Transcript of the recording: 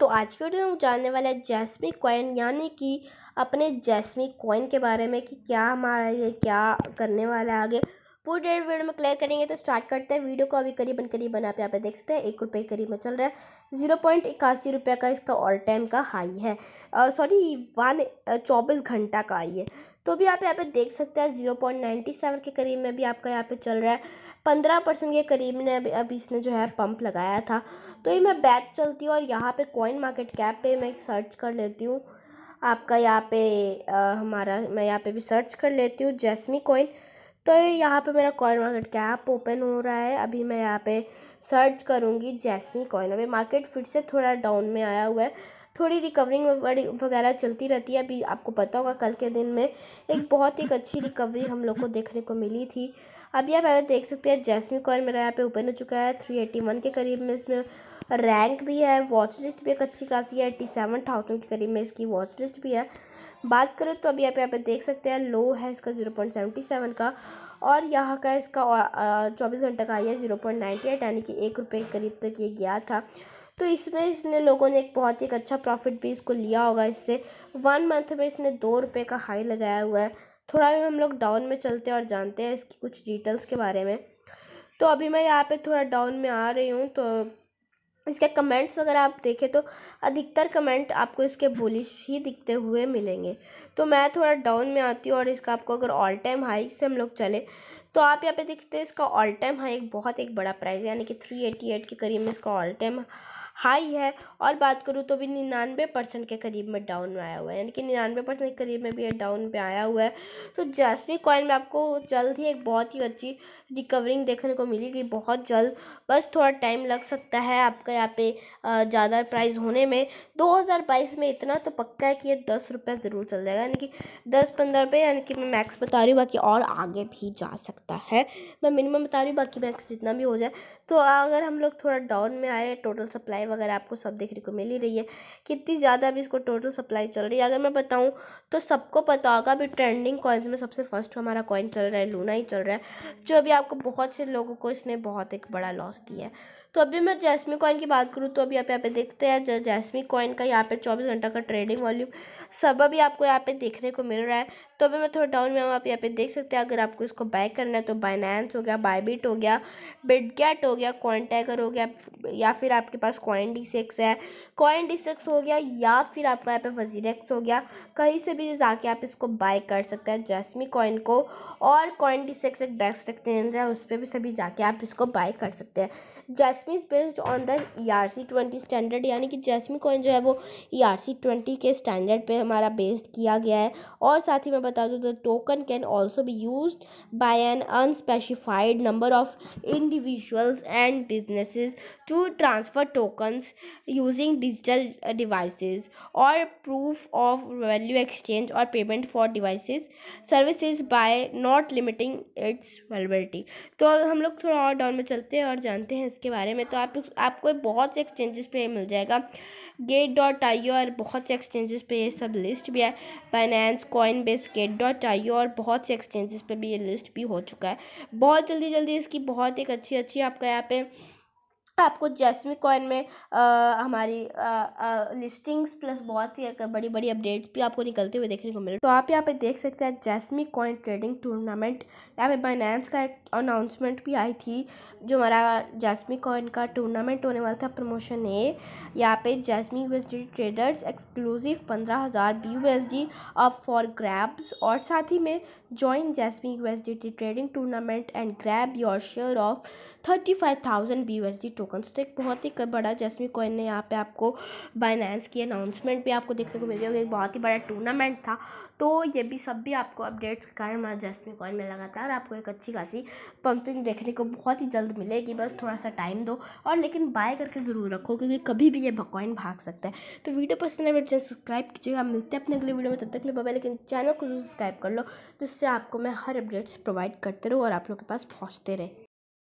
तो आज के वीडियो में जानने वाला है जैसमी कॉइन यानी कि अपने जैसमी कॉइन के बारे में कि क्या हमारा ये क्या करने वाला है आगे पूरी डेढ़ वीडियो में क्लियर करेंगे तो स्टार्ट करते हैं वीडियो को अभी करीबन करीबन तो आप यहाँ पे देख सकते हैं एक रुपये करीब में चल रहा है जीरो पॉइंट इक्यासी रुपये का इसका ऑल टाइम का हाई है सॉरी वन चौबीस घंटा का हाई है तो भी आप यहाँ पे देख सकते हैं जीरो पॉइंट नाइन्टी सेवन के करीब में भी आपका यहाँ पे चल रहा है पंद्रह परसेंट के करीब ने अभी अभी इसने जो है पंप लगाया था तो ये मैं बैक चलती हूँ और यहाँ पे कॉइन मार्केट कैप पे मैं सर्च कर लेती हूँ आपका यहाँ पे आ, हमारा मैं यहाँ पे भी सर्च कर लेती हूँ जैसमी कॉइन तो यहाँ पे मेरा कॉइन मार्केट का ऐप ओपन हो रहा है अभी मैं यहाँ पे सर्च करूँगी जैसमी कॉइन अभी मार्केट फिर से थोड़ा डाउन में आया हुआ है थोड़ी रिकवरिंग वगैरह चलती रहती है अभी आपको पता होगा कल के दिन में एक बहुत ही अच्छी रिकवरी हम लोग को देखने को मिली थी अभी आप यहाँ देख सकते हैं जैसमी कॉइन मेरा यहाँ पे ओपन हो चुका है थ्री एटी वन के करीब में इसमें रैंक भी है वॉच लिस्ट भी एक अच्छी खासी है एट्टी सेवन थाउजेंड के करीब में इसकी वॉच लिस्ट भी है बात करें तो अभी आप यहाँ पे देख सकते हैं लो है इसका ज़ीरो पॉइंट सेवेंटी सेवन का और यहाँ का इसका चौबीस घंटे का है ज़ीरो पॉइंट नाइन्टी एट यानी कि एक रुपये के करीब तक ये गया था तो इसमें इसने लोगों ने एक बहुत ही अच्छा प्रॉफिट भी इसको लिया होगा इससे वन मंथ में इसने दो रुपये का हाई लगाया हुआ है थोड़ा भी हम लोग डाउन में चलते हैं और जानते हैं इसकी कुछ डिटेल्स के बारे में तो अभी मैं यहाँ पे थोड़ा डाउन में आ रही हूँ तो इसके कमेंट्स वगैरह आप देखें तो अधिकतर कमेंट आपको इसके बुलिश ही दिखते हुए मिलेंगे तो मैं थोड़ा डाउन में आती हूँ और इसका आपको अगर ऑल टाइम हाई से हम लोग चले तो आप यहाँ पे देखते हैं इसका ऑल टाइम हाई एक बहुत एक बड़ा प्राइस है यानी कि थ्री एटी एट के करीब में इसका ऑल टाइम हाई है और बात करूँ तो भी निन्यानवे परसेंट के करीब में डाउन में आया हुआ है यानी कि निन्यानवे परसेंट के करीब में भी ये डाउन पे आया हुआ है तो जैसमी कॉइन में आपको जल्द ही एक बहुत ही अच्छी रिकवरिंग देखने को मिलेगी बहुत जल्द बस थोड़ा टाइम लग सकता है आपका यहाँ पे ज़्यादा प्राइस होने में 2022 में इतना तो पक्का है कि ये दस रुपये ज़रूर चल जाएगा यानी कि दस पंद्रह रुपये यानी कि मैं मैक्स बता रही हूँ बाकी और आगे भी जा सकता है मैं मिनिमम बता रही हूँ बाकी मैक्स जितना भी हो जाए तो अगर हम लोग थोड़ा डाउन में आए टोटल सप्लाई वगैरह आपको सब देखने को मिल ही रही है कितनी ज़्यादा अभी इसको टोटल सप्लाई चल रही है अगर मैं बताऊँ तो सबको पता होगा अभी ट्रेंडिंग कॉइन्स में सबसे फर्स्ट हमारा कॉइन चल रहा है लूना ही चल रहा है जो अभी आप आपको बहुत से लोगों को इसने बहुत एक बड़ा लॉस दिया है तो अभी मैं जैसमी कॉइन की बात करूँ तो अभी आप यहाँ पे देखते हैं जैसमी कॉइन का यहाँ पे 24 घंटा का ट्रेडिंग वॉल्यूम सब अभी आपको यहाँ पे देखने को मिल रहा है तो अभी मैं थोड़ा डाउन में हूँ आप यहाँ पे देख सकते हैं अगर आपको इसको बाय करना है तो बाइनेंस हो गया बायबिट हो गया बिटगैट हो गया टैगर हो गया या फिर आपके पास कॉइन डी सिक्स है कॉइन डी सिक्स हो गया या फिर आपका यहाँ पे एक्स हो गया कहीं से भी जाके आप इसको बाय कर सकते हैं जैसमी कॉइन को और कॉइन डी सिक्स एक बेस्ट एक्सचेंज है उस पर भी सभी जाके आप इसको बाय कर सकते हैं Jasmy based on the E R C twenty standard यानी कि जैसमी कॉइन जो है वो ई आर सी ट्वेंटी के स्टैंडर्ड पर हमारा बेस्ड किया गया है और साथ ही में बता दूँ the token can also be use by an unspecified number of individuals and business to transfer tokens using digital device और प्रूफ ऑफ वैल्यू एक्सचेंज और payment for devices service by not limiting its availability तो हम लोग थोड़ा और down में चलते हैं और जानते हैं इसके बारे में तो आप आपको बहुत से एक्सचेंजेस पे मिल जाएगा गेट डॉट आई और बहुत से एक्सचेंजेस पे ये सब लिस्ट भी है Binance Coinbase gate dot I और बहुत से एक्सचेंजेस पे भी ये लिस्ट भी हो चुका है बहुत जल्दी जल्दी इसकी बहुत एक अच्छी अच्छी आपका यहाँ पे आपको जैसमी कॉइन में आ, हमारी आ, आ, लिस्टिंग्स प्लस बहुत ही बड़ी बड़ी अपडेट्स भी आपको निकलते हुए देखने को मिले तो आप यहाँ पे देख सकते हैं जैसमी कॉइन ट्रेडिंग टूर्नामेंट यहाँ पे बाइनेंस का एक अनाउंसमेंट भी आई थी जो हमारा जैसमी कॉइन का टूर्नामेंट होने वाला था प्रमोशन ए यहाँ पे जैसमी यू ट्रेडर्स एक्सक्लूसिव पंद्रह हज़ार B U up for grabs और साथ ही में join Jasmy U trading tournament and grab your share of thirty five thousand B token तो एक बहुत ही बड़ा जैसमी कॉइन ने यहाँ पे आपको बाइनेंस की अनाउंसमेंट भी आपको देखने को मिली होगी एक बहुत ही बड़ा टूर्नामेंट था तो ये भी सब भी आपको अपडेट्स के कारण हमारे जैसमी कॉइन में लगातार आपको एक अच्छी खासी पंपिंग देखने को बहुत ही जल्द मिलेगी बस थोड़ा सा टाइम दो और लेकिन बाय करके ज़रूर रखो क्योंकि कभी भी ये कॉइन भाग सकता है तो वीडियो पसंद आए तो चैनल सब्सक्राइब कीजिएगा मिलते हैं अपने अगले वीडियो में तब तक ले बाबा लेकिन चैनल को सब्सक्राइब कर लो जिससे आपको मैं हर अपडेट्स प्रोवाइड करते रहूँ और आप लोग के पास पहुँचते रहे